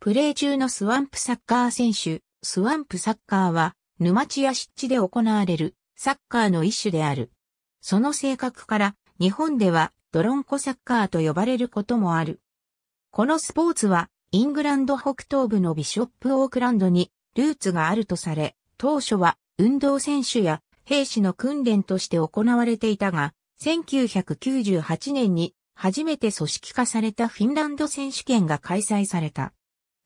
プレー中のスワンプサッカー選手、スワンプサッカーは、沼地や湿地で行われる、サッカーの一種である。その性格から、日本では、ドロンコサッカーと呼ばれることもある。このスポーツは、イングランド北東部のビショップオークランドに、ルーツがあるとされ、当初は、運動選手や、兵士の訓練として行われていたが、1998年に初めて組織化されたフィンランド選手権が開催された。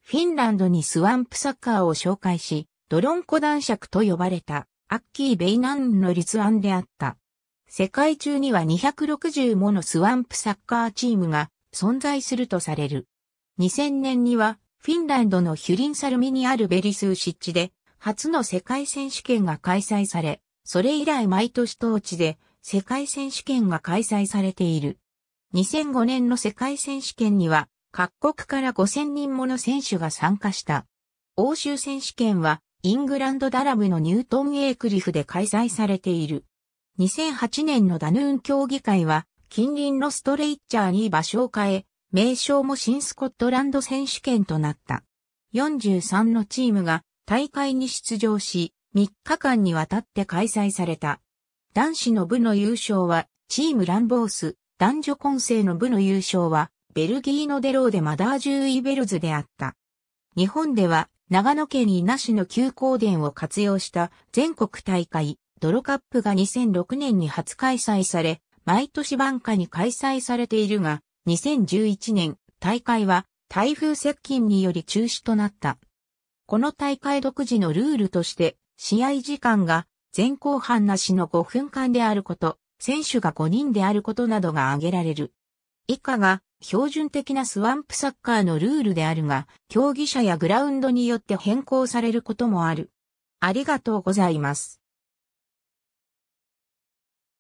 フィンランドにスワンプサッカーを紹介し、ドロンコ男爵と呼ばれた、アッキー・ベイナンの立案であった。世界中には260ものスワンプサッカーチームが存在するとされる。2000年には、フィンランドのヒュリンサルミにあるベリスー湿地で、初の世界選手権が開催され、それ以来毎年当地で世界選手権が開催されている。2005年の世界選手権には、各国から5000人もの選手が参加した。欧州選手権は、イングランドダラブのニュートン・エイクリフで開催されている。2008年のダヌーン協議会は、近隣のストレイッチャーに場所を変え、名称も新スコットランド選手権となった。43のチームが大会に出場し、3日間にわたって開催された。男子の部の優勝は、チームランボース、男女混成の部の優勝は、ベルギーのデローでマダージューイベルズであった。日本では長野県伊な市の旧光殿を活用した全国大会ドロカップが2006年に初開催され、毎年晩夏に開催されているが、2011年大会は台風接近により中止となった。この大会独自のルールとして、試合時間が前後半なしの5分間であること、選手が5人であることなどが挙げられる。以下が標準的なスワンプサッカーのルールであるが、競技者やグラウンドによって変更されることもある。ありがとうございます。